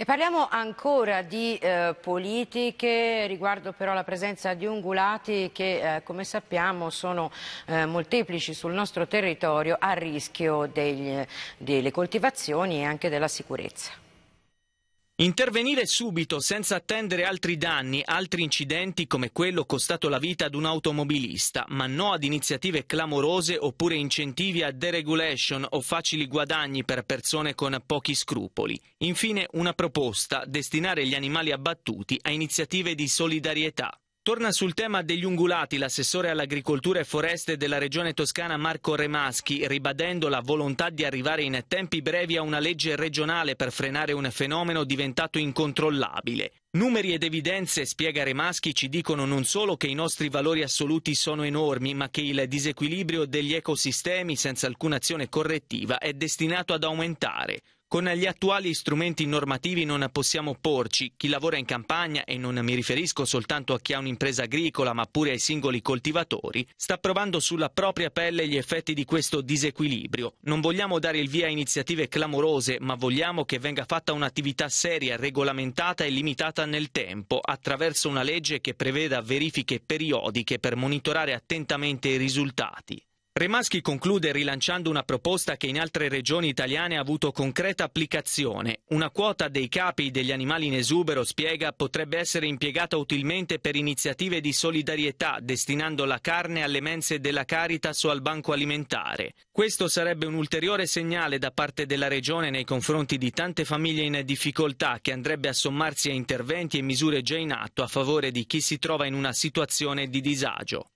E parliamo ancora di eh, politiche, riguardo però alla presenza di ungulati che eh, come sappiamo sono eh, molteplici sul nostro territorio a rischio degli, delle coltivazioni e anche della sicurezza. Intervenire subito senza attendere altri danni, altri incidenti come quello costato la vita ad un automobilista, ma no ad iniziative clamorose oppure incentivi a deregulation o facili guadagni per persone con pochi scrupoli. Infine una proposta, destinare gli animali abbattuti a iniziative di solidarietà. Torna sul tema degli ungulati l'assessore all'agricoltura e foreste della regione toscana Marco Remaschi, ribadendo la volontà di arrivare in tempi brevi a una legge regionale per frenare un fenomeno diventato incontrollabile. Numeri ed evidenze, spiega Remaschi, ci dicono non solo che i nostri valori assoluti sono enormi, ma che il disequilibrio degli ecosistemi senza alcuna azione correttiva è destinato ad aumentare. Con gli attuali strumenti normativi non possiamo porci, chi lavora in campagna, e non mi riferisco soltanto a chi ha un'impresa agricola ma pure ai singoli coltivatori, sta provando sulla propria pelle gli effetti di questo disequilibrio. Non vogliamo dare il via a iniziative clamorose, ma vogliamo che venga fatta un'attività seria, regolamentata e limitata nel tempo, attraverso una legge che preveda verifiche periodiche per monitorare attentamente i risultati. Remaschi conclude rilanciando una proposta che in altre regioni italiane ha avuto concreta applicazione. Una quota dei capi degli animali in esubero, spiega, potrebbe essere impiegata utilmente per iniziative di solidarietà, destinando la carne alle mense della Caritas o al banco alimentare. Questo sarebbe un ulteriore segnale da parte della regione nei confronti di tante famiglie in difficoltà che andrebbe a sommarsi a interventi e misure già in atto a favore di chi si trova in una situazione di disagio.